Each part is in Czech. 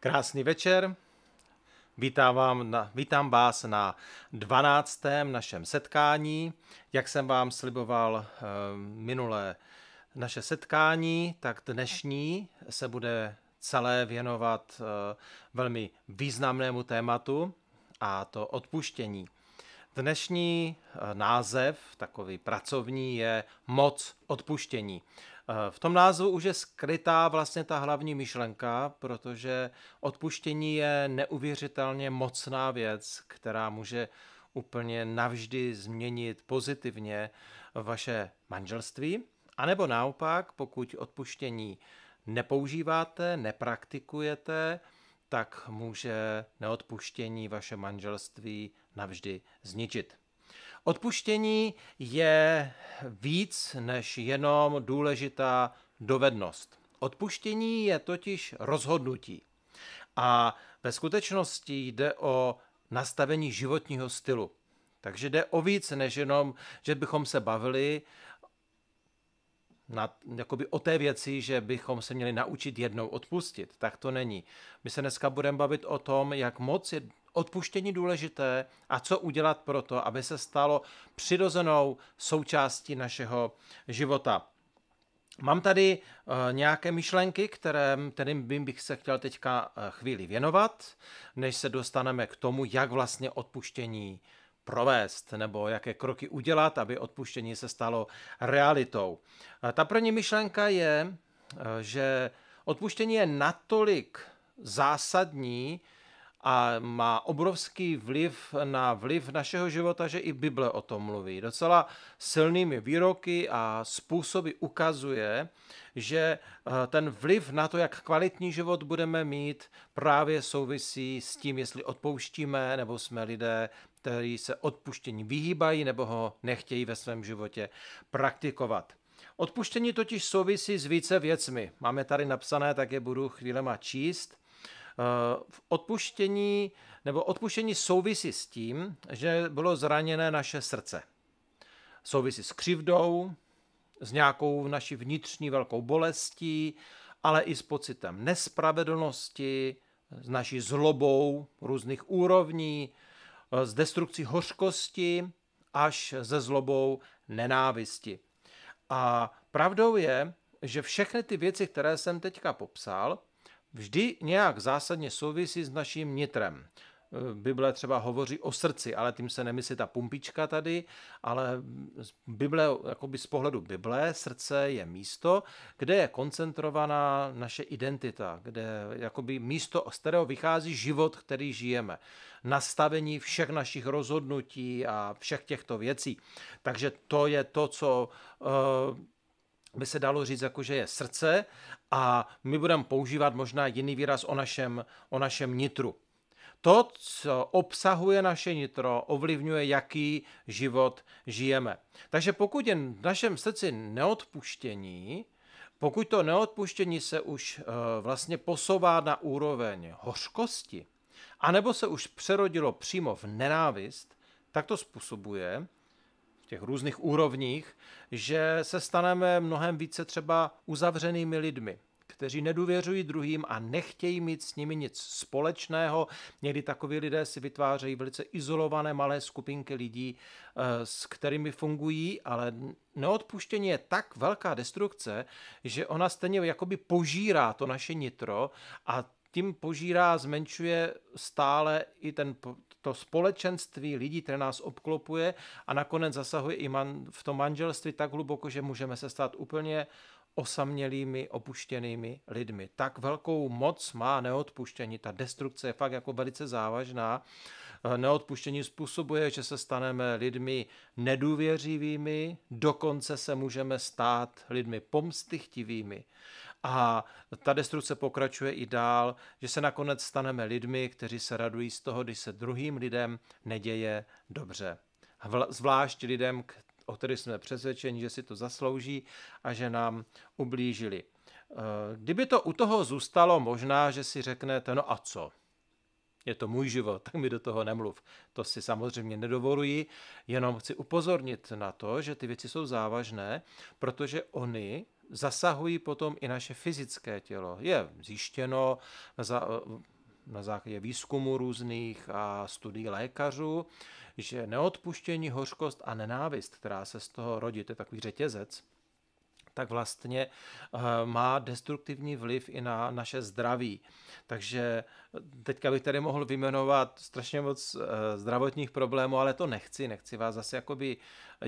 Krásný večer. Vítám, vám na, vítám vás na 12. našem setkání. Jak jsem vám sliboval e, minulé naše setkání, tak dnešní se bude celé věnovat e, velmi významnému tématu, a to odpuštění. Dnešní eh, název, takový pracovní, je moc odpuštění. Eh, v tom názvu už je skrytá vlastně ta hlavní myšlenka, protože odpuštění je neuvěřitelně mocná věc, která může úplně navždy změnit pozitivně vaše manželství. A nebo naopak, pokud odpuštění nepoužíváte, nepraktikujete, tak může neodpuštění vaše manželství navždy zničit. Odpuštění je víc než jenom důležitá dovednost. Odpuštění je totiž rozhodnutí. A ve skutečnosti jde o nastavení životního stylu. Takže jde o víc než jenom, že bychom se bavili na, jakoby o té věci, že bychom se měli naučit jednou odpustit. Tak to není. My se dneska budeme bavit o tom, jak moc je odpuštění důležité a co udělat pro to, aby se stalo přirozenou součástí našeho života. Mám tady eh, nějaké myšlenky, kterým, kterým bych se chtěl teďka eh, chvíli věnovat, než se dostaneme k tomu, jak vlastně odpuštění provést nebo jaké kroky udělat, aby odpuštění se stalo realitou. Eh, ta první myšlenka je, že odpuštění je natolik zásadní, a má obrovský vliv na vliv našeho života, že i Bible o tom mluví. Docela silnými výroky a způsoby ukazuje, že eh, ten vliv na to, jak kvalitní život budeme mít, právě souvisí s tím, jestli odpouštíme nebo jsme lidé, kteří se odpuštění vyhýbají nebo ho nechtějí ve svém životě praktikovat. Odpuštění totiž souvisí s více věcmi. Máme tady napsané, tak je budu chvílema číst. Eh, v odpuštění, nebo odpuštění souvisí s tím, že bylo zraněné naše srdce. Souvisí s křivdou, s nějakou naší vnitřní velkou bolestí, ale i s pocitem nespravedlnosti, s naší zlobou různých úrovní, eh, s destrukcí hořkosti až se zlobou nenávisti. A pravdou je, že všechny ty věci, které jsem teďka popsal, vždy nějak zásadně souvisí s naším nitrem. Eh, Bible třeba hovoří o srdci, ale tím se nemyslí ta pumpička tady, ale z Bible, z pohledu Bible, srdce je místo, kde je koncentrovaná naše identita, kde jakoby místo, z kterého vychází život, který žijeme. Nastavení všech našich rozhodnutí a všech těchto věcí. Takže to je to, co uh, by se dalo říct, jako že je srdce a my budeme používat možná jiný výraz o našem, o našem nitru. To, co obsahuje naše nitro, ovlivňuje, jaký život žijeme. Takže pokud je v našem srdci neodpuštění, pokud to neodpuštění se už eh, vlastně posouvá na úroveň hořkosti, anebo se už přerodilo přímo v nenávist, tak to způsobuje, těch různých úrovních, že se staneme mnohem více třeba uzavřenými lidmi, kteří nedůvěřují druhým a nechtějí mít s nimi nic společného. Někdy takoví lidé si vytvářejí velice izolované malé skupinky lidí, eh, s kterými fungují, ale neodpuštění je tak velká destrukce, že ona stejně jakoby požírá to naše nitro a tím požírá, zmenšuje stále i ten, to společenství lidí, které nás obklopuje a nakonec zasahuje i man, v tom manželství tak hluboko, že můžeme se stát úplně osamělými, opuštěnými lidmi. Tak velkou moc má neodpuštění. Ta destrukce je fakt jako velice závažná. Eh, neodpuštění způsobuje, že se staneme lidmi nedůvěřivými, dokonce se můžeme stát lidmi pomstychtivými. A ta destrukce pokračuje i dál, že se nakonec staneme lidmi, kteří se radují z toho, když se druhým lidem neděje dobře. Zvlášť lidem, o kterých jsme přesvědčeni, že si to zaslouží a že nám ublížili. Eh, kdyby to u toho zůstalo, možná, že si řeknete, no a co? je to můj život, tak mi do toho nemluv. To si samozřejmě nedovoluji, jenom chci upozornit na to, že ty věci jsou závažné, protože oni zasahují potom i naše fyzické tělo. Je zjištěno za, na základě výzkumu různých a studií lékařů, že neodpuštění, hořkost a nenávist, která se z toho rodí, to je takový řetězec, tak vlastně eh, má destruktivní vliv i na naše zdraví. Takže teďka bych tady mohl vyjmenovat strašně moc eh, zdravotních problémů, ale to nechci, nechci vás zase jakoby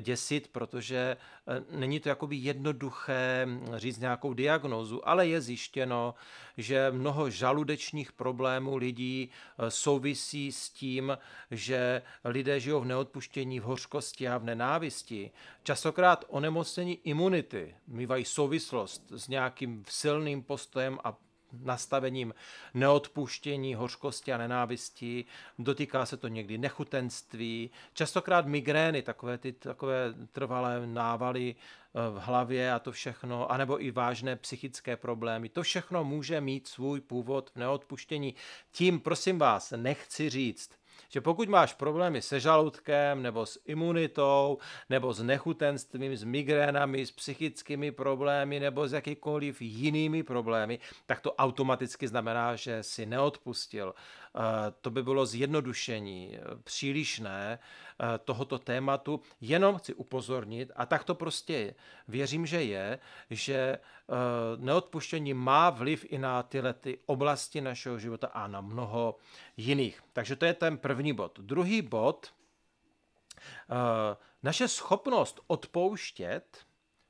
děsit, protože eh, není to jakoby jednoduché hm, říct nějakou diagnózu, ale je zjištěno, že mnoho žaludečních problémů lidí eh, souvisí s tím, že lidé žijou v neodpuštění, v hořkosti a v nenávisti. Časokrát onemocnění imunity mývají souvislost s nějakým silným postojem a nastavením neodpuštění, hořkosti a nenávisti. Dotýká se to někdy nechutenství, častokrát migrény, takové ty takové trvalé návaly eh, v hlavě a to všechno, anebo i vážné psychické problémy. To všechno může mít svůj původ v neodpuštění. Tím, prosím vás, nechci říct, že pokud máš problémy se žaludkem nebo s imunitou nebo s nechutenstvím, s migrénami, s psychickými problémy nebo s jakýkoliv jinými problémy, tak to automaticky znamená, že si neodpustil, Eh, to by bylo zjednodušení eh, přílišné eh, tohoto tématu. Jenom chci upozornit, a tak to prostě je. věřím, že je, že neodpuštění má vliv i na tyhle ty oblasti našeho života a na mnoho jiných. Takže to je ten první bod. Druhý bod, naše schopnost odpouštět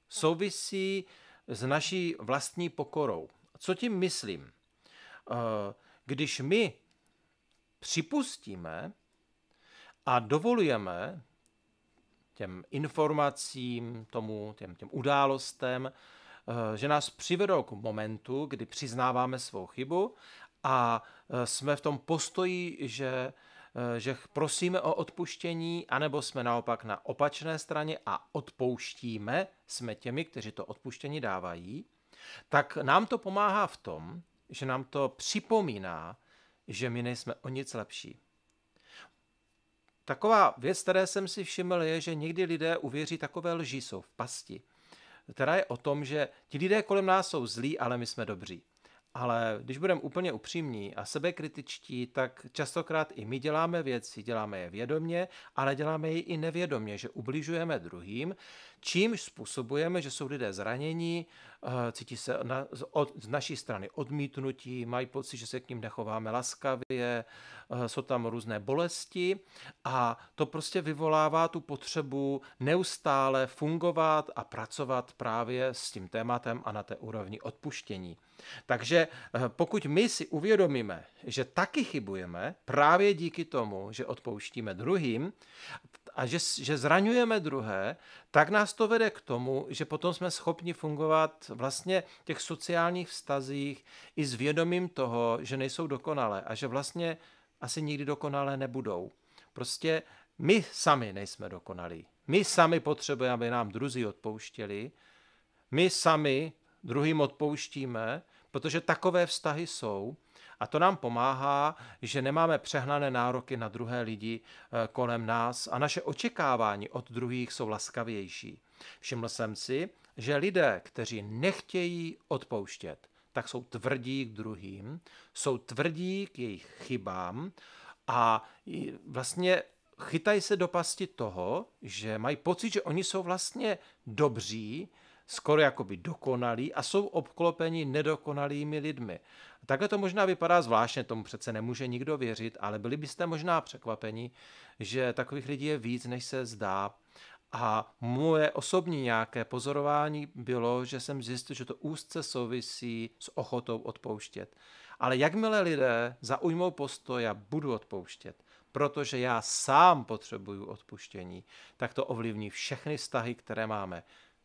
souvisí s naší vlastní pokorou. Co tím myslím? Když my připustíme a dovolujeme těm informacím, tomu, těm, těm událostem, eh, že nás přivedou k momentu, kdy přiznáváme svou chybu a eh, jsme v tom postoji, že, eh, že prosíme o odpuštění, anebo jsme naopak na opačné straně a odpouštíme, jsme těmi, kteří to odpuštění dávají, tak nám to pomáhá v tom, že nám to připomíná, že my nejsme o nic lepší. Taková věc, které jsem si všiml, je, že někdy lidé uvěří takové lži, jsou v pasti. Která je o tom, že ti lidé kolem nás jsou zlí, ale my jsme dobří. Ale když budeme úplně upřímní a sebekritičtí, tak častokrát i my děláme věci, děláme je vědomě, ale děláme je i nevědomě, že ubližujeme druhým, čímž způsobujeme, že jsou lidé zranění, eh, cítí se na, od, z naší strany odmítnutí, mají pocit, že se k ním nechováme laskavě, Eh, jsou tam různé bolesti a to prostě vyvolává tu potřebu neustále fungovat a pracovat právě s tím tématem a na té úrovni odpuštění. Takže eh, pokud my si uvědomíme, že taky chybujeme právě díky tomu, že odpouštíme druhým a že, že zraňujeme druhé, tak nás to vede k tomu, že potom jsme schopni fungovat vlastně v těch sociálních vztazích i s vědomím toho, že nejsou dokonalé a že vlastně asi nikdy dokonalé nebudou. Prostě my sami nejsme dokonalí. My sami potřebujeme, aby nám druzí odpouštěli. My sami druhým odpouštíme, protože takové vztahy jsou. A to nám pomáhá, že nemáme přehnané nároky na druhé lidi eh, kolem nás a naše očekávání od druhých jsou laskavější. Všiml jsem si, že lidé, kteří nechtějí odpouštět, tak jsou tvrdí k druhým, jsou tvrdí k jejich chybám a vlastně chytají se do pasti toho, že mají pocit, že oni jsou vlastně dobří, skoro jakoby dokonalí a jsou obklopeni nedokonalými lidmi. Takhle to možná vypadá zvláštně, tomu přece nemůže nikdo věřit, ale byli byste možná překvapeni, že takových lidí je víc, než se zdá. A moje osobní nějaké pozorování bylo, že jsem zjistil, že to úzce souvisí s ochotou odpouštět. Ale jakmile lidé zaujmou postoj, a budu odpouštět, protože já sám potřebuju odpuštění, tak to ovlivní všechny vztahy, které máme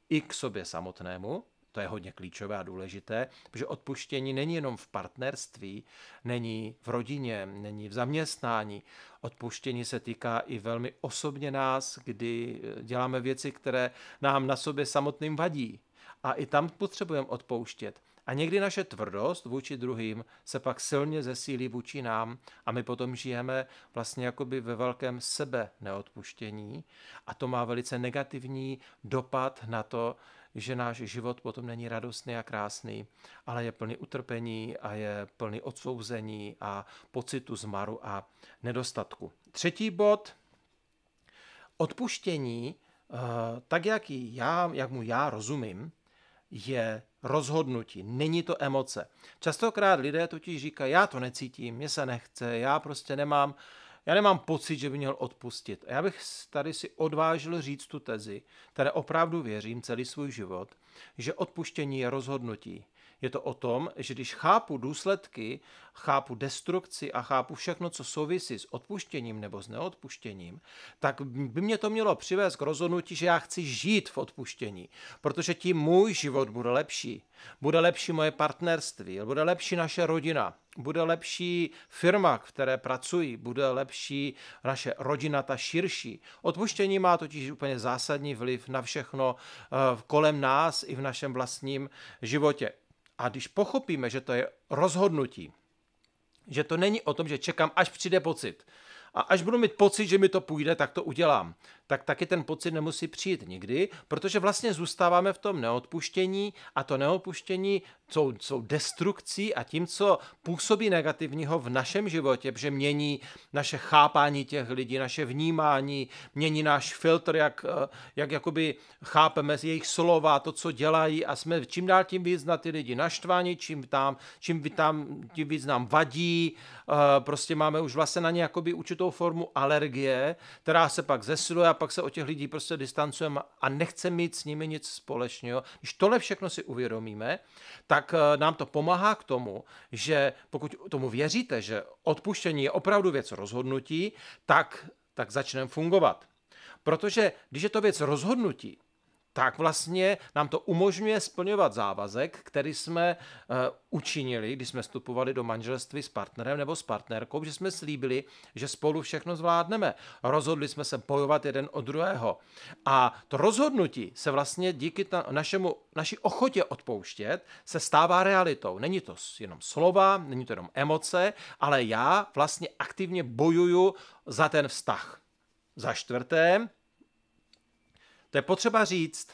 i k sobě samotnému, to je hodně klíčové a důležité, protože odpuštění není jenom v partnerství, není v rodině, není v zaměstnání. Odpuštění se týká i velmi osobně nás, kdy eh, děláme věci, které nám na sobě samotným vadí. A i tam potřebujeme odpouštět. A někdy naše tvrdost vůči druhým se pak silně zesílí vůči nám a my potom žijeme vlastně jakoby ve velkém sebe neodpuštění a to má velice negativní dopad na to, že náš život potom není radostný a krásný, ale je plný utrpení a je plný odsouzení a pocitu zmaru a nedostatku. Třetí bod, odpuštění, eh, tak jak, já, jak mu já rozumím, je rozhodnutí, není to emoce. Častokrát lidé totiž říkají, já to necítím, mě se nechce, já prostě nemám uh, já nemám pocit, že by měl odpustit. A já bych tady si odvážil říct tu tezi, které opravdu věřím celý svůj život, že odpuštění je rozhodnutí, je to o tom, že když chápu důsledky, chápu destrukci a chápu všechno, co souvisí s odpuštěním nebo s neodpuštěním, tak by mě to mělo přivést k rozhodnutí, že já chci žít v odpuštění, protože tím můj život bude lepší. Bude lepší moje partnerství, bude lepší naše rodina, bude lepší firma, v které pracuji, bude lepší naše rodina, ta širší. Odpuštění má totiž úplně zásadní vliv na všechno eh, kolem nás i v našem vlastním životě. A když pochopíme, že to je rozhodnutí, že to není o tom, že čekám, až přijde pocit, a až budu mít pocit, že mi to půjde, tak to udělám tak taky ten pocit nemusí přijít nikdy, protože vlastně zůstáváme v tom neodpuštění a to neodpuštění jsou, jsou destrukcí a tím, co působí negativního v našem životě, protože mění naše chápání těch lidí, naše vnímání, mění náš filtr, jak, eh, jak jakoby chápeme z jejich slova, to, co dělají a jsme čím dál tím víc na ty lidi naštváni, čím tam, čím tam, tím víc nám vadí, eh, prostě máme už vlastně na ně jakoby určitou formu alergie, která se pak zesiluje a pak se od těch lidí prostě distancujeme a nechce mít s nimi nic společného. Když tohle všechno si uvědomíme, tak eh, nám to pomáhá k tomu, že pokud tomu věříte, že odpuštění je opravdu věc rozhodnutí, tak, tak začneme fungovat. Protože když je to věc rozhodnutí, tak vlastně nám to umožňuje splňovat závazek, který jsme eh, učinili, když jsme vstupovali do manželství s partnerem nebo s partnerkou, že jsme slíbili, že spolu všechno zvládneme. Rozhodli jsme se bojovat jeden od druhého. A to rozhodnutí se vlastně díky ta, našemu, naší ochotě odpouštět se stává realitou. Není to jenom slova, není to jenom emoce, ale já vlastně aktivně bojuju za ten vztah. Za čtvrté, to je potřeba říct.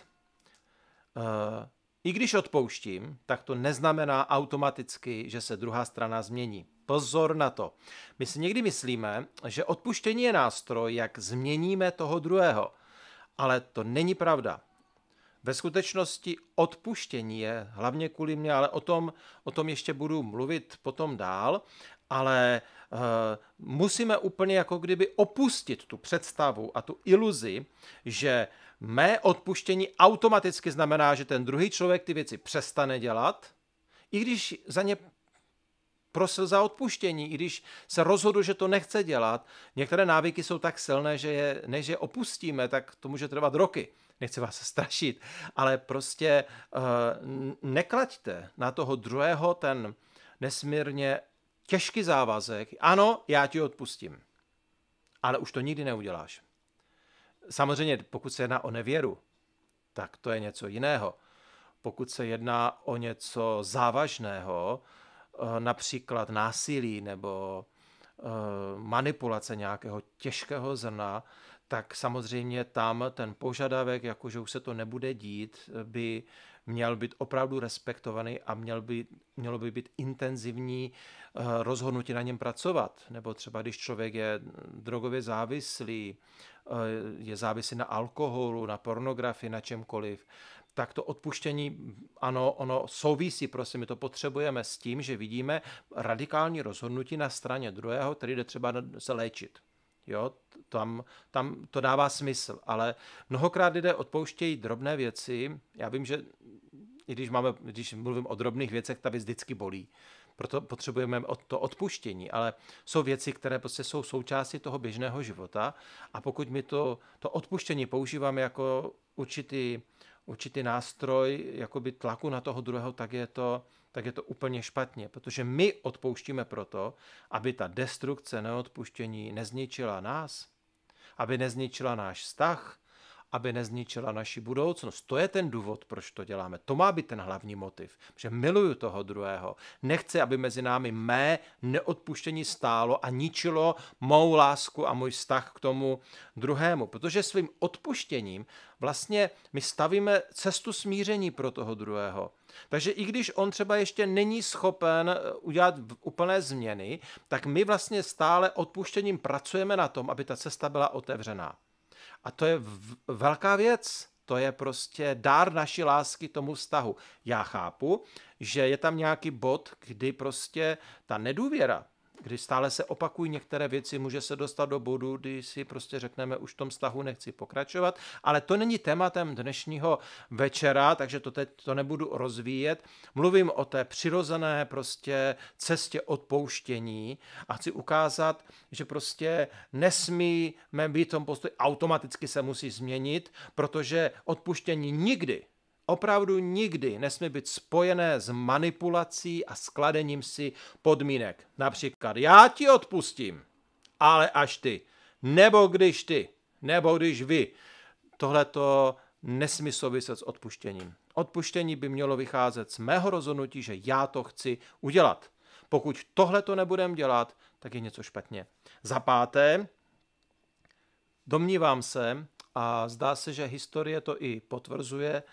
Eh, I když odpouštím, tak to neznamená automaticky, že se druhá strana změní. Pozor na to. My si někdy myslíme, že odpuštění je nástroj, jak změníme toho druhého. Ale to není pravda. Ve skutečnosti odpuštění je hlavně kvůli mě, ale o tom, o tom ještě budu mluvit potom dál ale eh, musíme úplně jako kdyby opustit tu představu a tu iluzi, že mé odpuštění automaticky znamená, že ten druhý člověk ty věci přestane dělat, i když za ně prosil za odpuštění, i když se rozhodl, že to nechce dělat. Některé návyky jsou tak silné, že je, než je opustíme, tak to může trvat roky. Nechci vás strašit, ale prostě uh, neklaďte na toho druhého ten nesmírně těžký závazek, ano, já ti odpustím, ale už to nikdy neuděláš. Samozřejmě, pokud se jedná o nevěru, tak to je něco jiného. Pokud se jedná o něco závažného, eh, například násilí nebo eh, manipulace nějakého těžkého zrna, tak samozřejmě tam ten požadavek, jako že už se to nebude dít, by měl být opravdu respektovaný a měl by, mělo by být intenzivní eh, rozhodnutí na něm pracovat. Nebo třeba když člověk je drogově závislý, eh, je závislý na alkoholu, na pornografii, na čemkoliv, tak to odpuštění, ano, ono souvisí, prosím, my to potřebujeme s tím, že vidíme radikální rozhodnutí na straně druhého, který jde třeba se léčit. Jo, tam, tam to dává smysl, ale mnohokrát lidé odpouštějí drobné věci. Já vím, že i když, máme, když mluvím o drobných věcech, ta věc vždycky bolí. Proto potřebujeme to odpuštění, ale jsou věci, které prostě jsou součástí toho běžného života a pokud my to, to odpuštění používáme jako určitý určitý nástroj jakoby tlaku na toho druhého, tak je to, tak je to úplně špatně, protože my odpouštíme proto, aby ta destrukce neodpuštění nezničila nás, aby nezničila náš vztah, aby nezničila naši budoucnost. To je ten důvod, proč to děláme. To má být ten hlavní motiv, že miluju toho druhého. Nechci, aby mezi námi mé neodpuštění stálo a ničilo mou lásku a můj vztah k tomu druhému. Protože svým odpuštěním vlastně my stavíme cestu smíření pro toho druhého. Takže i když on třeba ještě není schopen eh, udělat úplné změny, tak my vlastně stále odpuštěním pracujeme na tom, aby ta cesta byla otevřená. A to je v- velká věc. To je prostě dár naší lásky tomu vztahu. Já chápu, že je tam nějaký bod, kdy prostě ta nedůvěra, kdy stále se opakují některé věci, může se dostat do bodu, kdy si prostě řekneme, už v tom vztahu nechci pokračovat, ale to není tématem dnešního večera, takže to teď to nebudu rozvíjet. Mluvím o té přirozené prostě cestě odpouštění a chci ukázat, že prostě nesmíme být tom postoji, automaticky se musí změnit, protože odpuštění nikdy opravdu nikdy nesmí být spojené s manipulací a skladením si podmínek. Například já ti odpustím, ale až ty, nebo když ty, nebo když vy. Tohle to nesmí souviset s odpuštěním. Odpuštění by mělo vycházet z mého rozhodnutí, že já to chci udělat. Pokud tohle to nebudeme dělat, tak je něco špatně. Za páté, domnívám se, a zdá se, že historie to i potvrzuje,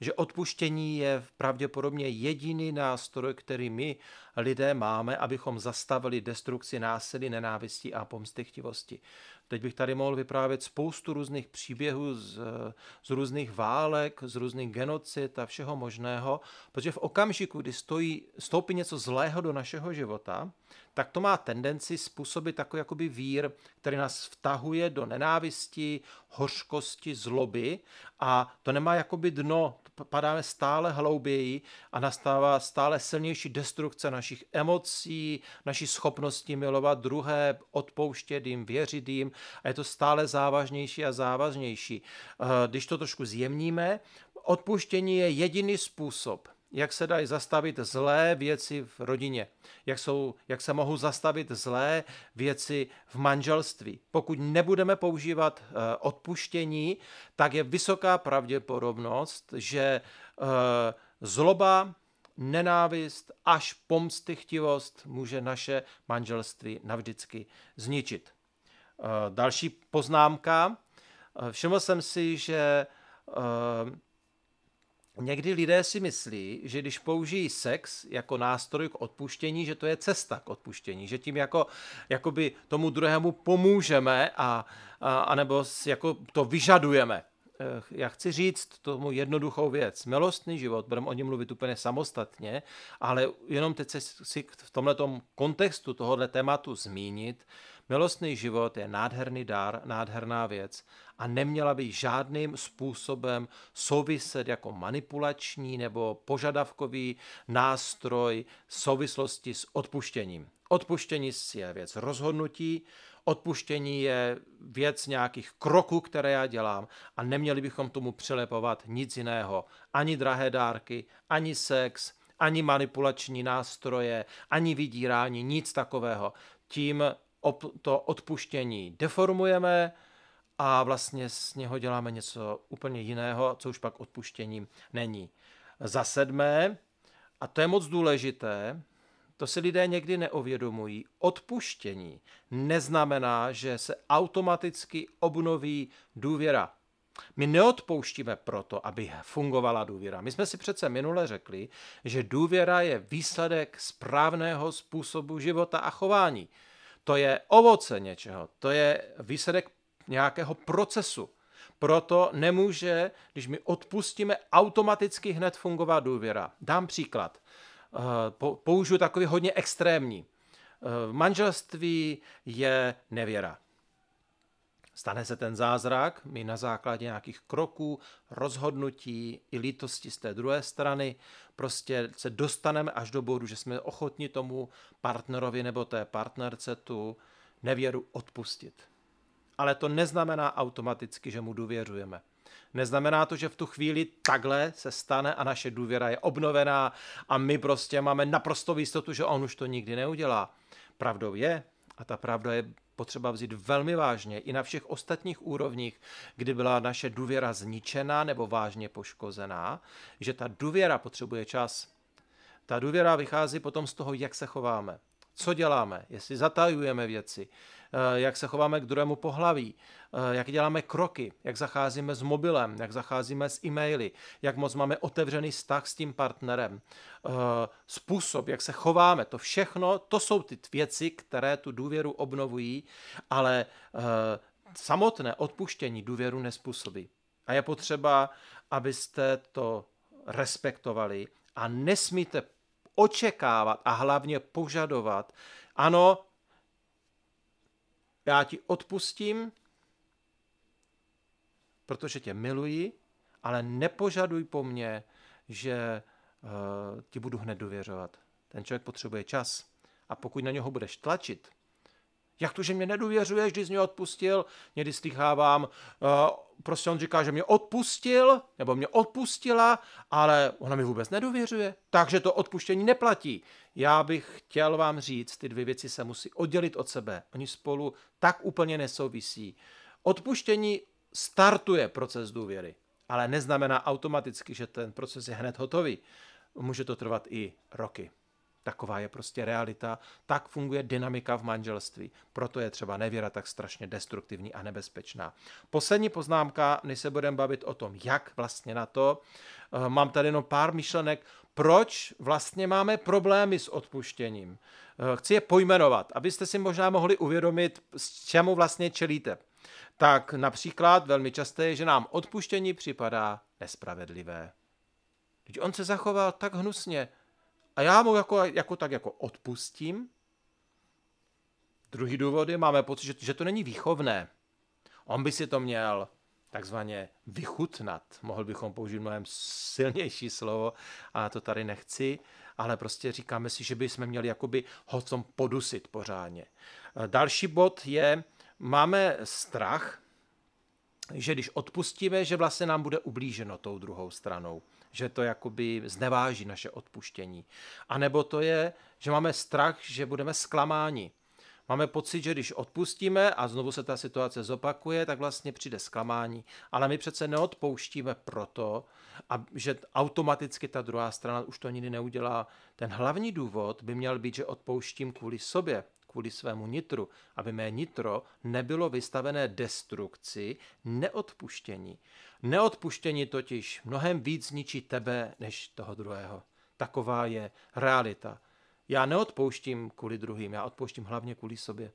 že odpuštění je pravděpodobně jediný nástroj, který my lidé máme, abychom zastavili destrukci násilí, nenávisti a pomstychtivosti. Teď bych tady mohl vyprávět spoustu různých příběhů z, z různých válek, z různých genocid a všeho možného, protože v okamžiku, kdy stojí, stoupí něco zlého do našeho života, tak to má tendenci způsobit takový jakoby vír, který nás vtahuje do nenávisti, hořkosti, zloby a to nemá jakoby dno, padáme stále hlouběji a nastává stále silnější destrukce našich emocí, naší schopnosti milovat druhé, odpouštět jim, věřit jim a je to stále závažnější a závažnější. Eh, když to trošku zjemníme, odpuštění je jediný způsob, jak se dají zastavit zlé věci v rodině, jak, jsou, jak se mohou zastavit zlé věci v manželství. Pokud nebudeme používat eh, odpuštění, tak je vysoká pravděpodobnost, že eh, zloba, nenávist až pomstychtivost může naše manželství navždycky zničit. Eh, další poznámka. Všiml jsem si, že Někdy lidé si myslí, že když použijí sex jako nástroj k odpuštění, že to je cesta k odpuštění, že tím jako, by tomu druhému pomůžeme a, a, a nebo jako to vyžadujeme. Eh, já chci říct tomu jednoduchou věc. Milostný život, budeme o něm mluvit úplně samostatně, ale jenom teď si v tomto kontextu tohohle tématu zmínit, Milostný život je nádherný dar, nádherná věc a neměla by žádným způsobem souviset jako manipulační nebo požadavkový nástroj souvislosti s odpuštěním. Odpuštění je věc rozhodnutí, odpuštění je věc nějakých kroků, které já dělám a neměli bychom tomu přilepovat nic jiného. Ani drahé dárky, ani sex, ani manipulační nástroje, ani vydírání, nic takového. Tím to odpuštění deformujeme a vlastně z něho děláme něco úplně jiného, co už pak odpuštěním není. Za sedmé, a to je moc důležité, to si lidé někdy neovědomují. Odpuštění neznamená, že se automaticky obnoví důvěra. My neodpouštíme proto, aby fungovala důvěra. My jsme si přece minule řekli, že důvěra je výsledek správného způsobu života a chování to je ovoce něčeho, to je výsledek nějakého procesu. Proto nemůže, když my odpustíme, automaticky hned fungovat důvěra. Dám příklad. Eh, použiju takový hodně extrémní. Eh, v manželství je nevěra. Stane se ten zázrak, my na základě nějakých kroků, rozhodnutí i lítosti z té druhé strany prostě se dostaneme až do bodu, že jsme ochotni tomu partnerovi nebo té partnerce tu nevěru odpustit. Ale to neznamená automaticky, že mu důvěřujeme. Neznamená to, že v tu chvíli takhle se stane a naše důvěra je obnovená a my prostě máme naprosto jistotu, že on už to nikdy neudělá. Pravdou je, a ta pravda je potřeba vzít velmi vážně i na všech ostatních úrovních, kdy byla naše důvěra zničená nebo vážně poškozená, že ta důvěra potřebuje čas. Ta důvěra vychází potom z toho, jak se chováme co děláme, jestli zatajujeme věci, eh, jak se chováme k druhému pohlaví, eh, jak děláme kroky, jak zacházíme s mobilem, jak zacházíme s e-maily, jak moc máme otevřený vztah s tím partnerem, eh, způsob, jak se chováme, to všechno, to jsou ty věci, které tu důvěru obnovují, ale samotné odpuštění důvěru nespůsobí. A je potřeba, abyste to respektovali a nesmíte očekávat a hlavně požadovat. Ano, já ti odpustím, protože tě miluji, ale nepožaduj po mně, že uh, ti budu hned dověřovat. Ten člověk potřebuje čas. A pokud na něho budeš tlačit, jak to, že mě nedůvěřuješ, když jsi mě odpustil? Někdy slychávám, eh, prostě on říká, že mě odpustil, nebo mě odpustila, ale ona mi vůbec nedůvěřuje. Takže to odpuštění neplatí. Já bych chtěl vám říct, ty dvě věci se musí oddělit od sebe. Oni spolu tak úplně nesouvisí. Odpuštění startuje proces důvěry, ale neznamená automaticky, že ten proces je hned hotový. Může to trvat i roky. Taková je prostě realita, tak funguje dynamika v manželství. Proto je třeba nevěra tak strašně destruktivní a nebezpečná. Poslední poznámka, než se budeme bavit o tom, jak vlastně na to. Eh, mám tady jenom pár myšlenek, proč vlastně máme problémy s odpuštěním. Eh, chci je pojmenovat, abyste si možná mohli uvědomit, s čemu vlastně čelíte. Tak například velmi časté je, že nám odpuštění připadá nespravedlivé. Když on se zachoval tak hnusně, a já mu jako, jako tak jako odpustím. Druhý důvod je, máme pocit, že, že to není výchovné. On by si to měl takzvaně vychutnat. Mohl bychom použít mnohem silnější slovo, a to tady nechci, ale prostě říkáme si, že bychom měli jakoby ho tom podusit pořádně. E, další bod je, máme strach, že když odpustíme, že vlastně nám bude ublíženo tou druhou stranou že to jakoby zneváží naše odpuštění. A nebo to je, že máme strach, že budeme zklamáni. Máme pocit, že když odpustíme a znovu se ta situace zopakuje, tak vlastně přijde zklamání. Ale my přece neodpouštíme proto, a že automaticky ta druhá strana už to nikdy neudělá. Ten hlavní důvod by měl být, že odpouštím kvůli sobě, kvůli svému nitru, aby mé nitro nebylo vystavené destrukci, neodpuštění. Neodpuštění totiž mnohem víc zničí tebe než toho druhého. Taková je realita. Já neodpouštím kvůli druhým, já odpouštím hlavně kvůli sobě.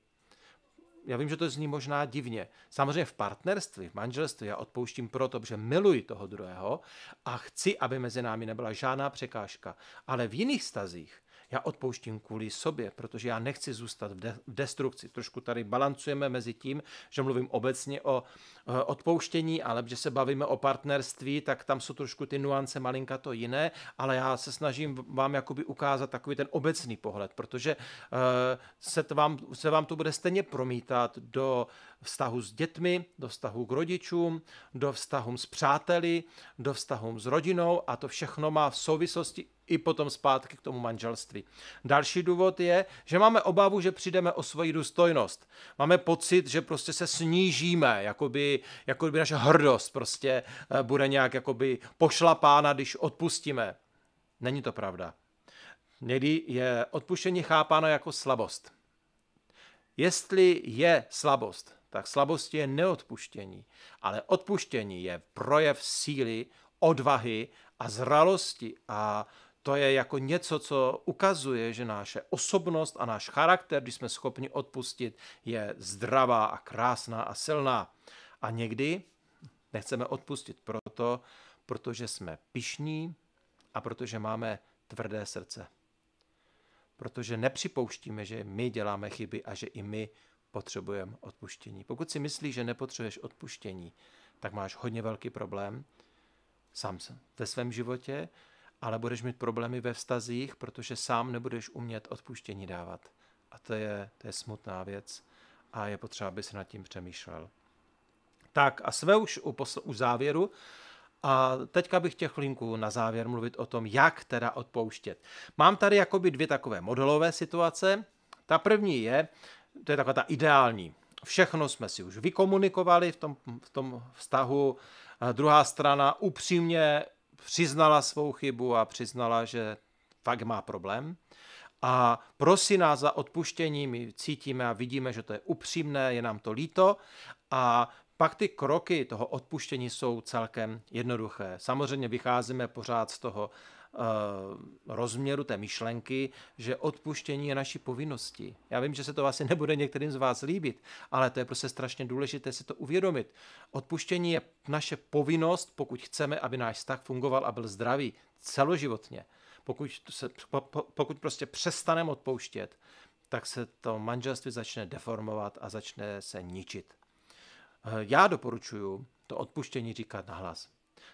Já vím, že to zní možná divně. Samozřejmě v partnerství, v manželství já odpouštím proto, že miluji toho druhého a chci, aby mezi námi nebyla žádná překážka. Ale v jiných stazích já odpouštím kvůli sobě, protože já nechci zůstat v, de- v destrukci. Trošku tady balancujeme mezi tím, že mluvím obecně o e, odpouštění, ale že se bavíme o partnerství, tak tam jsou trošku ty nuance malinka to jiné, ale já se snažím vám jakoby ukázat takový ten obecný pohled, protože e, se, t- vám, se vám to bude stejně promítat do vztahu s dětmi, do vztahu k rodičům, do vztahu s přáteli, do vztahu s rodinou a to všechno má v souvislosti i potom zpátky k tomu manželství. Další důvod je, že máme obavu, že přijdeme o svoji důstojnost. Máme pocit, že prostě se snížíme, jakoby, jakoby naše hrdost prostě eh, bude nějak jakoby pošlapána, když odpustíme. Není to pravda. Někdy je odpuštění chápáno jako slabost. Jestli je slabost, tak slabost je neodpuštění. Ale odpuštění je projev síly, odvahy a zralosti a to je jako něco, co ukazuje, že naše osobnost a náš charakter, když jsme schopni odpustit, je zdravá a krásná a silná. A někdy nechceme odpustit proto, protože jsme pišní a protože máme tvrdé srdce. Protože nepřipouštíme, že my děláme chyby a že i my potřebujeme odpuštění. Pokud si myslíš, že nepotřebuješ odpuštění, tak máš hodně velký problém sám ve svém životě, ale budeš mít problémy ve vztazích, protože sám nebudeš umět odpuštění dávat. A to je, to je smutná věc a je potřeba, aby se nad tím přemýšlel. Tak a jsme už u, posl- u závěru. A teďka bych těch linků na závěr mluvit o tom, jak teda odpouštět. Mám tady jakoby dvě takové modelové situace. Ta první je, to je taková ta ideální. Všechno jsme si už vykomunikovali v tom, v tom vztahu. A druhá strana upřímně přiznala svou chybu a přiznala, že fakt má problém. A prosí nás za odpuštění, my cítíme a vidíme, že to je upřímné, je nám to líto. A pak ty kroky toho odpuštění jsou celkem jednoduché. Samozřejmě vycházíme pořád z toho Eh, rozměru té myšlenky, že odpuštění je naší povinností. Já vím, že se to asi nebude některým z vás líbit, ale to je prostě strašně důležité si to uvědomit. Odpuštění je naše povinnost, pokud chceme, aby náš vztah fungoval a byl zdravý celoživotně. Pokud, se, pokud prostě přestaneme odpouštět, tak se to manželství začne deformovat a začne se ničit. Eh, já doporučuji to odpuštění říkat nahlas.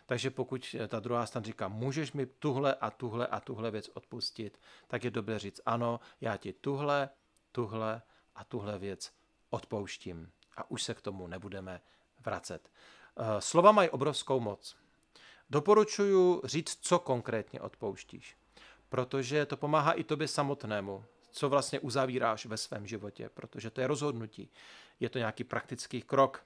Takže pokud eh, ta druhá strana říká, můžeš mi tuhle a tuhle a tuhle věc odpustit, tak je dobré říct, ano, já ti tuhle, tuhle a tuhle věc odpouštím a už se k tomu nebudeme vracet. Eh, slova mají obrovskou moc. Doporučuji říct, co konkrétně odpouštíš, protože to pomáhá i tobě samotnému, co vlastně uzavíráš ve svém životě, protože to je rozhodnutí, je to nějaký praktický krok.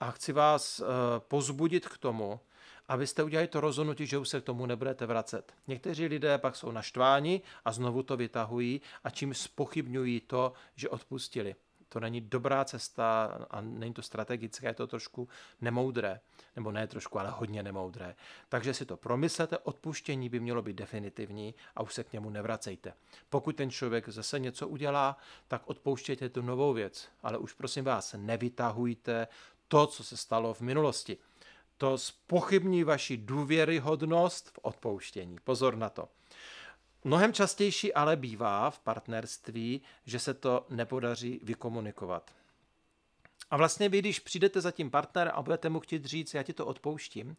A chci vás eh, pozbudit k tomu, abyste udělali to rozhodnutí, že už se k tomu nebudete vracet. Někteří lidé pak jsou naštváni a znovu to vytahují a čím spochybňují to, že odpustili. To není dobrá cesta a není to strategické, je to trošku nemoudré. Nebo ne trošku, ale hodně nemoudré. Takže si to promyslete, odpuštění by mělo být definitivní a už se k němu nevracejte. Pokud ten člověk zase něco udělá, tak odpouštějte tu novou věc, ale už prosím vás, nevytahujte to, co se stalo v minulosti to spochybní vaši důvěryhodnost v odpouštění. Pozor na to. Mnohem častější ale bývá v partnerství, že se to nepodaří vykomunikovat. A vlastně vy, když přijdete za tím partner a budete mu chtít říct, já ti to odpouštím,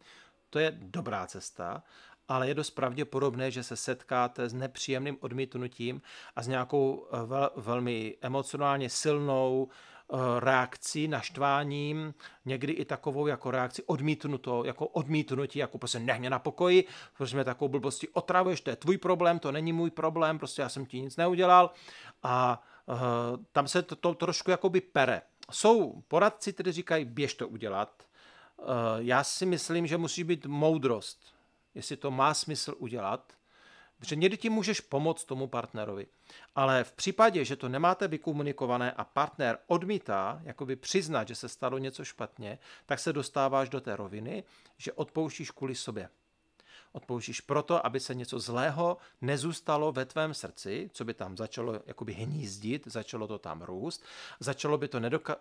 to je dobrá cesta, ale je dost pravděpodobné, že se setkáte s nepříjemným odmítnutím a s nějakou eh, vel, velmi emocionálně silnou, Eh, reakcí, naštváním, někdy i takovou jako reakci odmítnuto, jako odmítnutí, jako prostě nech mě na pokoji, protože mě takovou blbostí otravuješ, to je tvůj problém, to není můj problém, prostě já jsem ti nic neudělal a uh, tam se to, to trošku jakoby pere. Jsou poradci, kteří říkají, běž to udělat. Uh, já si myslím, že musí být moudrost, jestli to má smysl udělat, že někdy ti můžeš pomoct tomu partnerovi. Ale v případě, že to nemáte vykomunikované a partner odmítá jakoby přiznat, že se stalo něco špatně, tak se dostáváš do té roviny, že odpouštíš kvůli sobě odpouštíš proto, aby se něco zlého nezůstalo ve tvém srdci, co by tam začalo jakoby hnízdit, začalo to tam růst, začalo by to nedoka-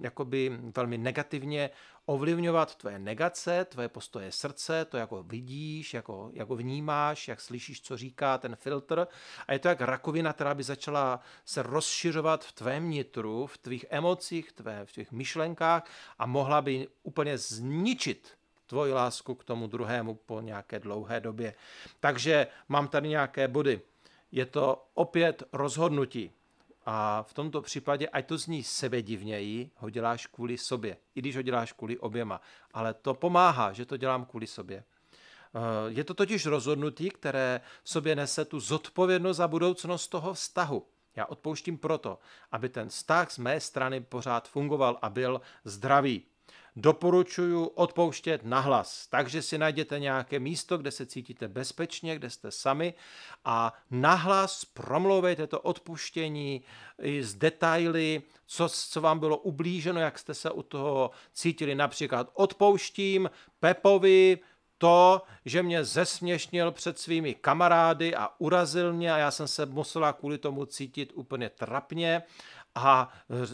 jakoby velmi negativně ovlivňovat tvoje negace, tvoje postoje srdce, to jako vidíš, jako, jako vnímáš, jak slyšíš, co říká ten filtr a je to jak rakovina, která by začala se rozšiřovat v tvém nitru, v tvých emocích, tvé, v tvých myšlenkách a mohla by úplně zničit tvoji lásku k tomu druhému po nějaké dlouhé době. Takže mám tady nějaké body. Je to opět rozhodnutí. A v tomto případě, ať to zní sebedivněji, ho děláš kvůli sobě, i když ho děláš kvůli oběma. Ale to pomáhá, že to dělám kvůli sobě. Eh, je to totiž rozhodnutí, které v sobě nese tu zodpovědnost za budoucnost toho vztahu. Já odpouštím proto, aby ten vztah z mé strany pořád fungoval a byl zdravý doporučuju odpouštět nahlas. Takže si najděte nějaké místo, kde se cítíte bezpečně, kde jste sami a nahlas promlouvejte to odpuštění i z detaily, co, co vám bylo ublíženo, jak jste se u toho cítili. Například odpouštím Pepovi, to, že mě zesměšnil před svými kamarády a urazil mě a já jsem se musela kvůli tomu cítit úplně trapně a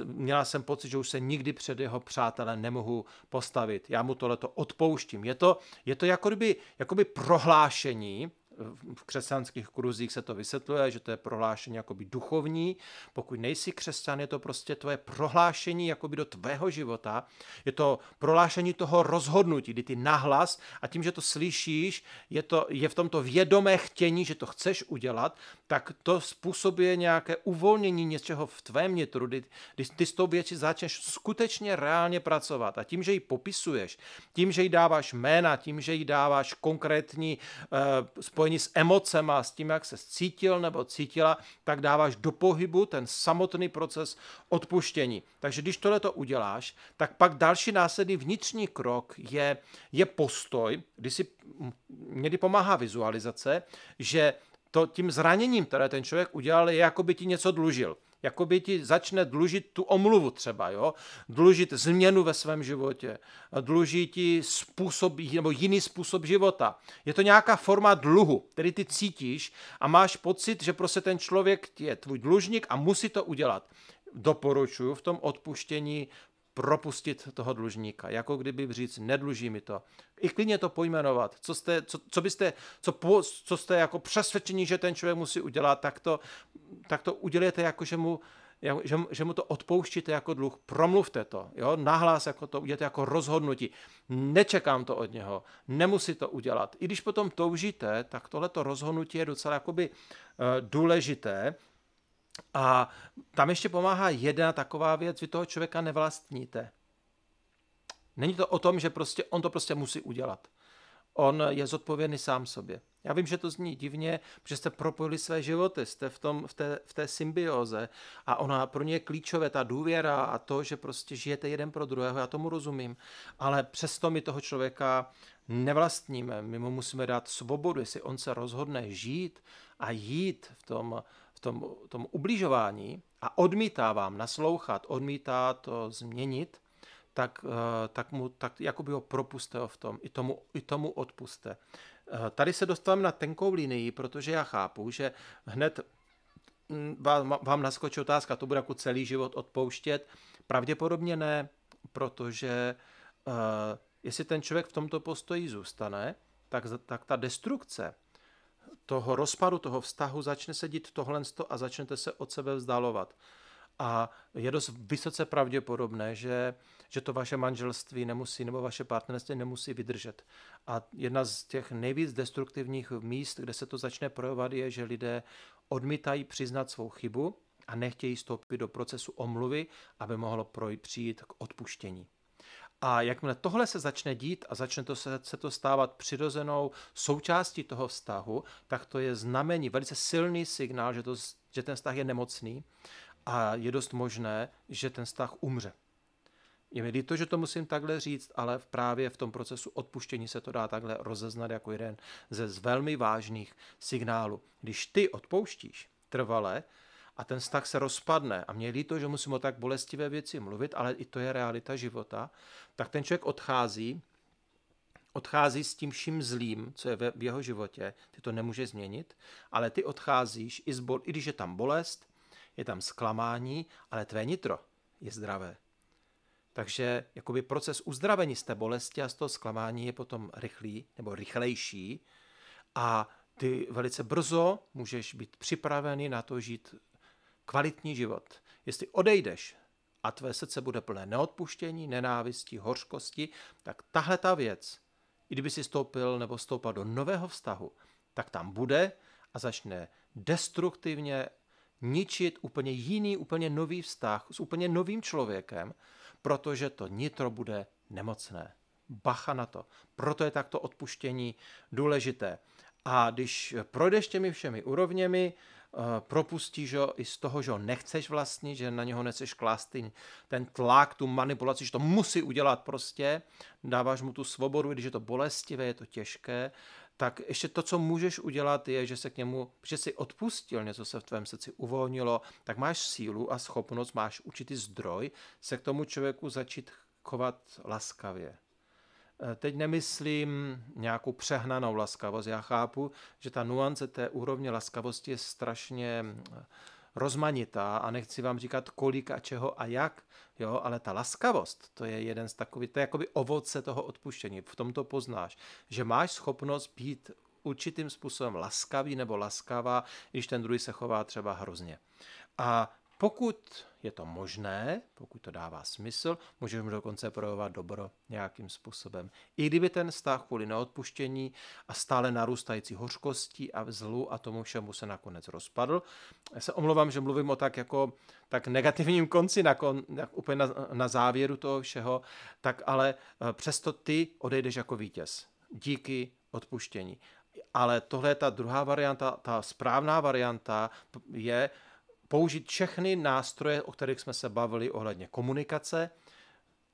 měla jsem pocit, že už se nikdy před jeho přátelé nemohu postavit. Já mu tohleto odpouštím. Je to, je to jako jakoby prohlášení, v křesťanských kruzích se to vysvětluje, že to je prohlášení jakoby duchovní. Pokud nejsi křesťan, je to prostě tvoje prohlášení jakoby do tvého života. Je to prohlášení toho rozhodnutí, kdy ty nahlas a tím, že to slyšíš, je, to, je v tomto vědomé chtění, že to chceš udělat, tak to způsobuje nějaké uvolnění něčeho v tvém nitru, když ty s tou věcí začneš skutečně reálně pracovat a tím, že ji popisuješ, tím, že jí dáváš jména, tím, že jí dáváš konkrétní eh, spojení s emocema, s tím, jak se cítil nebo cítila, tak dáváš do pohybu ten samotný proces odpuštění. Takže když tohle to uděláš, tak pak další následný vnitřní krok je, je postoj, kdy si někdy pomáhá vizualizace, že to tím zraněním, které ten člověk udělal, je jako by ti něco dlužil. Jako by ti začne dlužit tu omluvu třeba, jo? dlužit změnu ve svém životě, dluží ti způsob, nebo jiný způsob života. Je to nějaká forma dluhu, který ty cítíš a máš pocit, že prostě ten člověk je tvůj dlužník a musí to udělat doporučuju v tom odpuštění propustit toho dlužníka, jako kdyby říct, nedluží mi to. I klidně to pojmenovat, co, jste, co, co byste, co, co jste jako přesvědčení, že ten člověk musí udělat, tak to, tak to udělejte, jako že mu, že, že mu to odpouštíte jako dluh, promluvte to, jo, nahlás jako to, udělejte jako rozhodnutí. Nečekám to od něho, nemusí to udělat. I když potom toužíte, tak tohleto rozhodnutí je docela jakoby uh, důležité, a tam ještě pomáhá jedna taková věc, vy toho člověka nevlastníte. Není to o tom, že prostě on to prostě musí udělat. On je zodpovědný sám sobě. Já vím, že to zní divně, protože jste propojili své životy, jste v, tom, v, té, v té symbioze a ona pro ně je klíčové, ta důvěra a to, že prostě žijete jeden pro druhého, já tomu rozumím, ale přesto my toho člověka nevlastníme, my mu musíme dát svobodu, jestli on se rozhodne žít a jít v tom tom, tom ubližování a odmítá vám naslouchat, odmítá to změnit, tak, eh, tak mu tak jakoby ho propuste ho v tom, i tomu, i tomu odpuste. Eh, tady se dostávám na tenkou linii, protože já chápu, že hned vám, hm, vám naskočí otázka, to bude jako celý život odpouštět. Pravděpodobně ne, protože eh, jestli ten člověk v tomto postoji zůstane, tak, tak ta destrukce toho rozpadu, toho vztahu, začne se dít tohle a začnete se od sebe vzdalovat. A je dost vysoce pravděpodobné, že, že to vaše manželství nemusí nebo vaše partnerství nemusí vydržet. A jedna z těch nejvíc destruktivních míst, kde se to začne projevovat, je, že lidé odmítají přiznat svou chybu a nechtějí stoupit do procesu omluvy, aby mohlo projít, přijít k odpuštění. A jakmile tohle se začne dít a začne to se, se to stávat přirozenou součástí toho vztahu, tak to je znamení, velice silný signál, že, to, že ten vztah je nemocný a je dost možné, že ten vztah umře. Je mi líto, že to musím takhle říct, ale právě v tom procesu odpuštění se to dá takhle rozeznat jako jeden ze z velmi vážných signálů. Když ty odpouštíš trvale, a ten vztah se rozpadne a mě líto, že musím o tak bolestivé věci mluvit, ale i to je realita života, tak ten člověk odchází, odchází s tím vším zlým, co je v jeho životě, ty to nemůže změnit, ale ty odcházíš, i, zbo. i když je tam bolest, je tam zklamání, ale tvé nitro je zdravé. Takže jakoby proces uzdravení z té bolesti a z toho zklamání je potom rychlý nebo rychlejší a ty velice brzo můžeš být připravený na to žít kvalitní život. Jestli odejdeš a tvé srdce bude plné neodpuštění, nenávisti, hořkosti, tak tahle ta věc, i kdyby si stoupil nebo stoupal do nového vztahu, tak tam bude a začne destruktivně ničit úplně jiný, úplně nový vztah s úplně novým člověkem, protože to nitro bude nemocné. Bacha na to. Proto je takto odpuštění důležité. A když projdeš těmi všemi úrovněmi, eh, propustíš ho i z toho, že ho nechceš vlastnit, že na něho nechceš klást ten tlak, tu manipulaci, že to musí udělat prostě, dáváš mu tu svobodu, když je to bolestivé, je to těžké, tak ještě to, co můžeš udělat, je, že se k němu, že si odpustil, něco se v tvém srdci uvolnilo, tak máš sílu a schopnost, máš určitý zdroj se k tomu člověku začít chovat laskavě. Eh, teď nemyslím nějakou přehnanou laskavost. Já chápu, že ta nuance té úrovně laskavosti je strašně eh, rozmanitá a nechci vám říkat kolik a čeho a jak, jo, ale ta laskavost, to je jeden z takových, to je jakoby ovoce toho odpuštění, v tom to poznáš, že máš schopnost být určitým způsobem laskavý nebo laskavá, když ten druhý se chová třeba hrozně. A pokud je to možné, pokud to dává smysl, můžeme dokonce projevovat dobro nějakým způsobem. I kdyby ten vztah kvůli neodpuštění a stále narůstající hořkostí a zlu a tomu všemu se nakonec rozpadl. Já se omlouvám, že mluvím o tak jako tak negativním konci, na kon, na, úplně na, na závěru toho všeho, tak ale eh, přesto ty odejdeš jako vítěz. Díky odpuštění. Ale tohle je ta druhá varianta, ta správná varianta je, použít všechny nástroje, o kterých jsme se bavili ohledně komunikace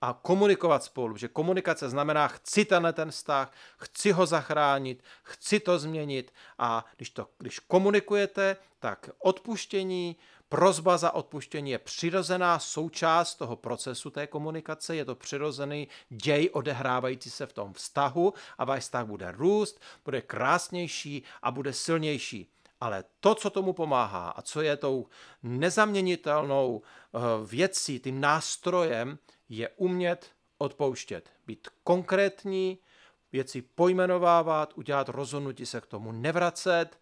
a komunikovat spolu, že komunikace znamená chci tenhle ten vztah, chci ho zachránit, chci to změnit a když, to, když komunikujete, tak odpuštění, Prozba za odpuštění je přirozená součást toho procesu té komunikace, je to přirozený děj odehrávající se v tom vztahu a váš vztah bude růst, bude krásnější a bude silnější. Ale to, co tomu pomáhá a co je tou nezaměnitelnou eh, věcí, tím nástrojem, je umět odpouštět, být konkrétní, věci pojmenovávat, udělat rozhodnutí se k tomu nevracet,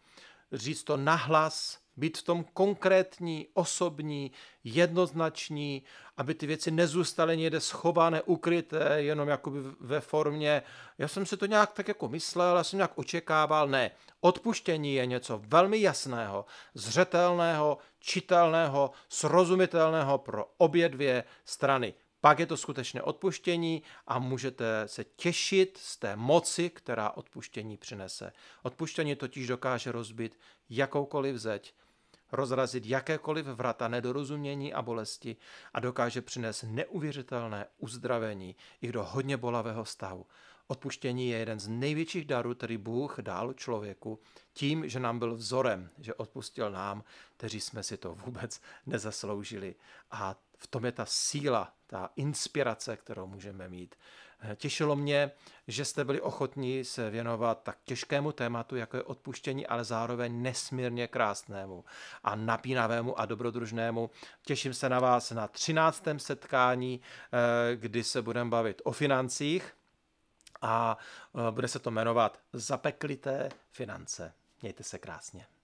říct to nahlas, být v tom konkrétní, osobní, jednoznační, aby ty věci nezůstaly někde schované, ukryté, jenom jakoby ve formě, já jsem si to nějak tak jako myslel, já jsem nějak očekával, ne. Odpuštění je něco velmi jasného, zřetelného, čitelného, srozumitelného pro obě dvě strany. Pak je to skutečné odpuštění a můžete se těšit z té moci, která odpuštění přinese. Odpuštění totiž dokáže rozbit jakoukoliv zeď, rozrazit jakékoliv vrata nedorozumění a bolesti a dokáže přinést neuvěřitelné uzdravení i do hodně bolavého stavu. Odpuštění je jeden z největších darů, který Bůh dal člověku tím, že nám byl vzorem, že odpustil nám, kteří jsme si to vůbec nezasloužili. A v tom je ta síla, ta inspirace, kterou můžeme mít Eh, těšilo mě, že jste byli ochotní se věnovat tak těžkému tématu, jako je odpuštění, ale zároveň nesmírně krásnému a napínavému a dobrodružnému. Těším se na vás na 13. setkání, eh, kdy se budeme bavit o financích a eh, bude se to jmenovat Zapeklité finance. Mějte se krásně.